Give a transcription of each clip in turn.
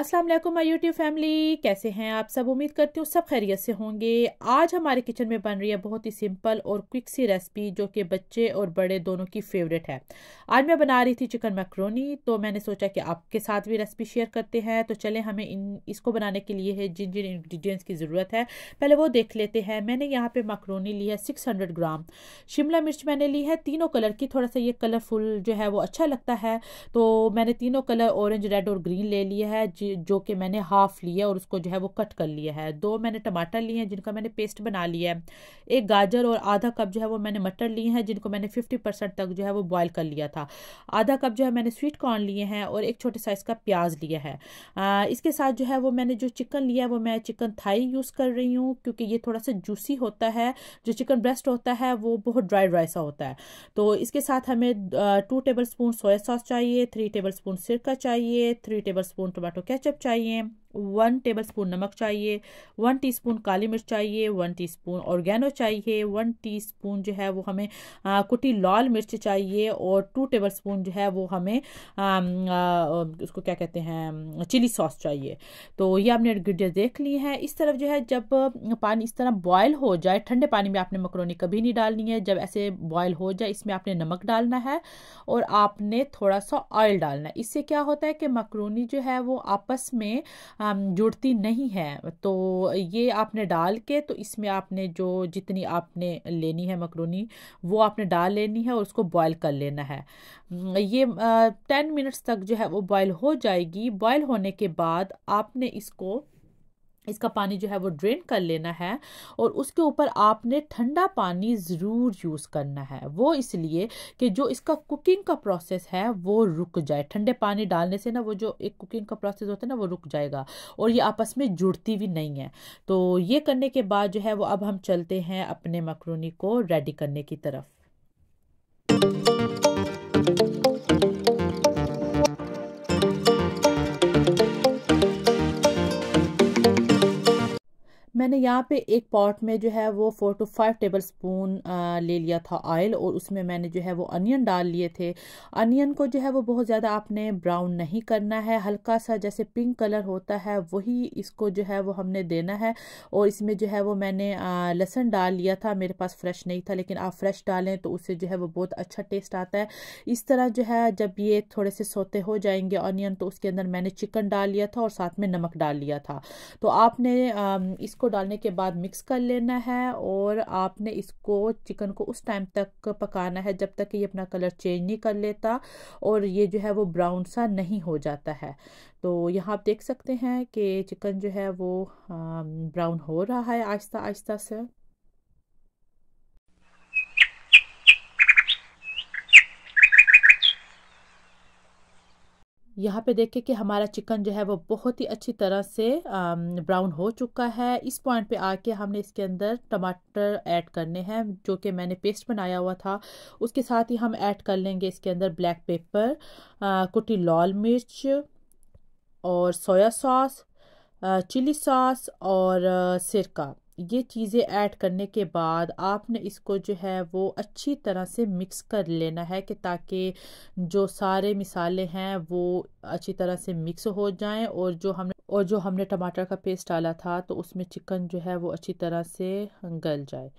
Aslam my YouTube family कैसे हैं आप सब उम्मीद करती हूँ सब खैरियत से होंगे आज हमारे किचन में बन रही है बहुत ही सिंपल और क्विक सी रेसिपी जो कि बच्चे और बड़े दोनों की फेवरेट है आज मैं बना रही थी चिकन मैक्रोनी तो मैंने सोचा कि आपके साथ भी रेसिपी शेयर करते हैं तो चले हमें इन इसको बनाने के लिए है जिन जिन इन्ग्रीडियंट्स की ज़रूरत है पहले वो देख लेते हैं मैंने यहाँ पर मैक्रोनी ली है सिक्स ग्राम शिमला मिर्च मैंने ली है तीनों कलर की थोड़ा सा ये कलरफुल जो है वो अच्छा लगता है तो मैंने तीनों कलर ऑरेंज रेड और ग्रीन ले लिया है कि जो कि मैंने हाफ़ लिया है और उसको जो है वो कट कर लिया है दो मैंने टमाटर लिए हैं जिनका मैंने पेस्ट बना लिया है एक गाजर और आधा कप जो है वो मैंने मटर लिए हैं जिनको मैंने फिफ्टी परसेंट तक जो है वो बॉयल कर लिया था आधा कप जो है मैंने स्वीट कॉर्न लिए हैं और एक छोटे साइज़ का प्याज लिया है आ, इसके साथ जो है वो मैंने जो चिकन लिया है वो मैं चिकन थाई यूज़ कर रही हूँ क्योंकि ये थोड़ा सा जूसी होता है जो चिकन ब्रेस्ट होता है वो बहुत ड्राई ड्राई सा होता है तो इसके साथ हमें two tablespoon soya sauce चाहिए थ्री टेबल स्पून सिरका चाहिए थ्री टेबल स्पून टमाटो के केचप चाहिए वन टेबल स्पून नमक चाहिए वन टीस्पून काली मिर्च चाहिए वन टीस्पून ऑर्गेनो चाहिए वन टीस्पून जो है वो हमें आ, कुटी लाल मिर्च चाहिए और टू टेबल स्पून जो है वो हमें आ, आ, उसको क्या कहते हैं चिली सॉस चाहिए तो ये आपने इन्ग्रीडियंट देख लिए हैं इस तरफ जो है जब पानी इस तरह बॉयल हो जाए ठंडे पानी में आपने मकरोनी कभी नहीं डालनी है जब ऐसे बॉयल हो जाए इसमें आपने नमक डालना है और आपने थोड़ा सा ऑयल डालना है इससे क्या होता है कि मकरोनी जो है वो आपस में जुड़ती नहीं है तो ये आपने डाल के तो इसमें आपने जो जितनी आपने लेनी है मकरूनी वो आपने डाल लेनी है और उसको बॉयल कर लेना है ये टेन मिनट्स तक जो है वो बॉयल हो जाएगी बॉयल होने के बाद आपने इसको इसका पानी जो है वो ड्रेन कर लेना है और उसके ऊपर आपने ठंडा पानी ज़रूर यूज़ करना है वो इसलिए कि जो इसका कुकिंग का प्रोसेस है वो रुक जाए ठंडे पानी डालने से ना वो जो एक कुकिंग का प्रोसेस होता है ना वो रुक जाएगा और ये आपस में जुड़ती भी नहीं है तो ये करने के बाद जो है वो अब हम चलते हैं अपने मकरूनी को रेडी करने की तरफ मैंने यहाँ पे एक पॉट में जो है वो four to five tablespoon ले लिया था ऑयल और उसमें मैंने जो है वो अनियन डाल लिए थे अनियन को जो है वो बहुत ज़्यादा आपने ब्राउन नहीं करना है हल्का सा जैसे पिंक कलर होता है वही इसको जो है वो हमने देना है और इसमें जो है वो मैंने लहसन डाल लिया था मेरे पास फ्रेश नहीं था लेकिन आप फ्रेश डालें तो उससे जो है वो बहुत अच्छा टेस्ट आता है इस तरह जो है जब ये थोड़े से सोते हो जाएंगे अनियन तो उसके अंदर मैंने चिकन डाल लिया था और साथ में नमक डाल लिया था तो आपने इसको इसको डालने के बाद मिक्स कर लेना है और आपने इसको चिकन को उस टाइम तक पकाना है जब तक कि ये अपना कलर चेंज नहीं कर लेता और ये जो है वो ब्राउन सा नहीं हो जाता है तो यहाँ आप देख सकते हैं कि चिकन जो है वो ब्राउन हो रहा है आहिस्ता आहिस्ता से यहाँ पे देखें कि हमारा चिकन जो है वो बहुत ही अच्छी तरह से ब्राउन हो चुका है इस पॉइंट पे आके हमने इसके अंदर टमाटर ऐड करने हैं जो कि मैंने पेस्ट बनाया हुआ था उसके साथ ही हम ऐड कर लेंगे इसके अंदर ब्लैक पेपर कुटी लाल मिर्च और सोया सॉस चिली सॉस और सिरका ये चीज़ें ऐड करने के बाद आपने इसको जो है वो अच्छी तरह से मिक्स कर लेना है कि ताकि जो सारे मिसाले हैं वो अच्छी तरह से मिक्स हो जाएं और जो हमने और जो हमने टमाटर का पेस्ट डाला था तो उसमें चिकन जो है वो अच्छी तरह से गल जाए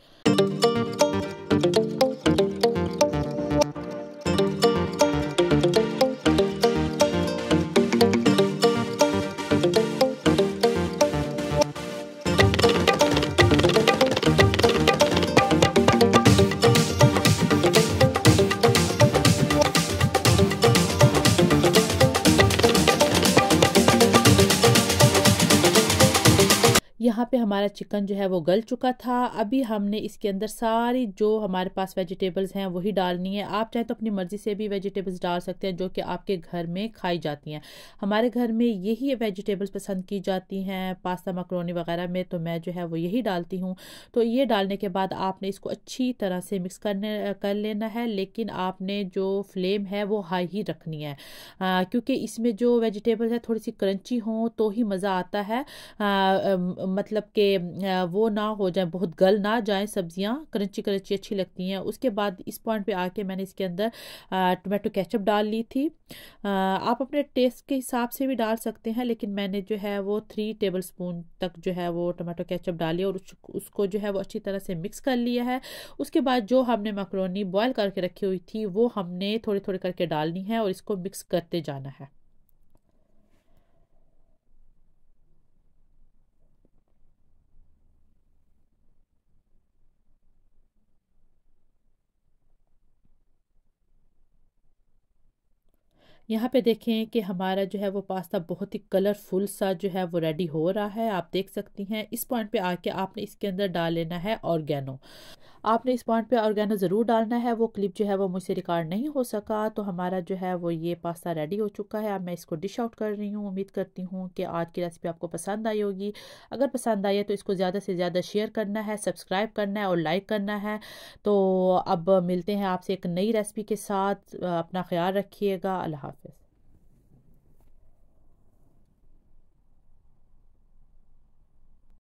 यहाँ पे हमारा चिकन जो है वो गल चुका था अभी हमने इसके अंदर सारी जो हमारे पास वेजिटेबल्स हैं वही डालनी है आप चाहे तो अपनी मर्ज़ी से भी वेजिटेबल्स डाल सकते हैं जो कि आपके घर में खाई जाती हैं हमारे घर में यही वेजिटेबल्स पसंद की जाती हैं पास्ता मकरोनी वगैरह में तो मैं जो है वो यही डालती हूँ तो ये डालने के बाद आपने इसको अच्छी तरह से मिक्स करने कर लेना है लेकिन आपने जो फ्लेम है वो हाई ही रखनी है क्योंकि इसमें जो वेजिटेबल्स है थोड़ी सी क्रंची हों तो ही मज़ा आता है आ, मतलब के वो ना हो जाए बहुत गल ना जाए सब्ज़ियाँ क्रंची क्रंची अच्छी लगती हैं उसके बाद इस पॉइंट पे आके मैंने इसके अंदर टमाटो केचप डाल ली थी आप अपने टेस्ट के हिसाब से भी डाल सकते हैं लेकिन मैंने जो है वो थ्री टेबल स्पून तक जो है वो टमाटो केचप डाली और उस, उसको जो है वो अच्छी तरह से मिक्स कर लिया है उसके बाद जो हमने मकरोनी बॉयल करके रखी हुई थी वो हमने थोड़ी थोड़ी करके डालनी है और इसको मिक्स करते जाना है यहाँ पे देखें कि हमारा जो है वो पास्ता बहुत ही कलरफुल सा जो है वो रेडी हो रहा है आप देख सकती हैं इस पॉइंट पे आके आपने इसके अंदर डाल लेना है ऑर्गेनो आपने इस पॉइंट पे ऑर्गेनो ज़रूर डालना है वो क्लिप जो है वो मुझसे रिकॉर्ड नहीं हो सका तो हमारा जो है वो ये पास्ता रेडी हो चुका है अब मैं इसको डिश आउट कर रही हूँ उम्मीद करती हूँ कि आज की रेसिपी आपको पसंद आई होगी अगर पसंद आई है तो इसको ज़्यादा से ज़्यादा शेयर करना है सब्सक्राइब करना है और लाइक करना है तो अब मिलते हैं आपसे एक नई रेसिपी के साथ अपना ख्याल रखिएगा अल्लाह हाफिज़